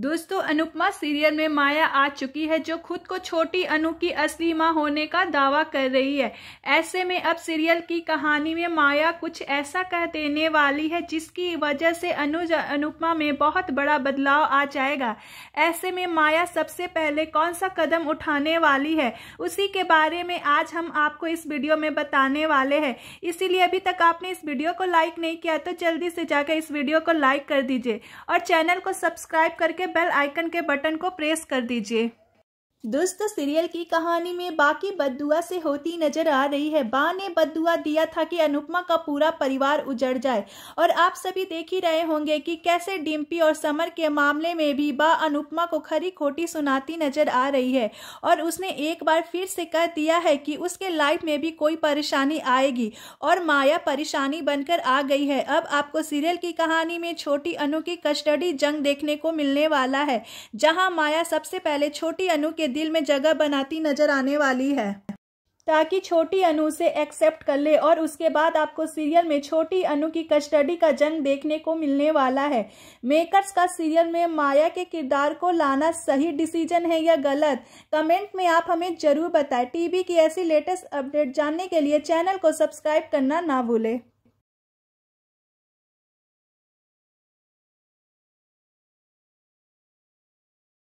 दोस्तों अनुपमा सीरियल में माया आ चुकी है जो खुद को छोटी अनु की असली माँ होने का दावा कर रही है ऐसे में अब सीरियल की कहानी में माया कुछ ऐसा कह देने वाली है जिसकी वजह से अनु अनुपमा में बहुत बड़ा बदलाव आ जाएगा ऐसे में माया सबसे पहले कौन सा कदम उठाने वाली है उसी के बारे में आज हम आपको इस वीडियो में बताने वाले है इसीलिए अभी तक आपने इस वीडियो को लाइक नहीं किया तो जल्दी से जाकर इस वीडियो को लाइक कर दीजिए और चैनल को सब्सक्राइब करके बेल आइकन के बटन को प्रेस कर दीजिए दुष्ट सीरियल की कहानी में बाकी बदुआ से होती नजर आ रही है बा ने बदुआ दिया था कि अनुपमा का पूरा परिवार उजड़ जाए और आप सभी देख ही रहे होंगे कि कैसे डिम्पी और समर के मामले में भी बा अनुपमा को खरी खोटी सुनाती नजर आ रही है और उसने एक बार फिर से कह दिया है कि उसके लाइफ में भी कोई परेशानी आएगी और माया परेशानी बनकर आ गई है अब आपको सीरियल की कहानी में छोटी अनु की कस्टडी जंग देखने को मिलने वाला है जहाँ माया सबसे पहले छोटी अनु के दिल में जगह बनाती नजर आने वाली है ताकि छोटी अनु से एक्सेप्ट कर ले और उसके बाद आपको सीरियल में छोटी अनु की कस्टडी का जंग देखने को मिलने वाला है मेकर्स का सीरियल में माया के किरदार को लाना सही डिसीजन है या गलत कमेंट में आप हमें जरूर बताएं टीवी की ऐसी लेटेस्ट अपडेट जानने के लिए चैनल को सब्सक्राइब करना ना भूले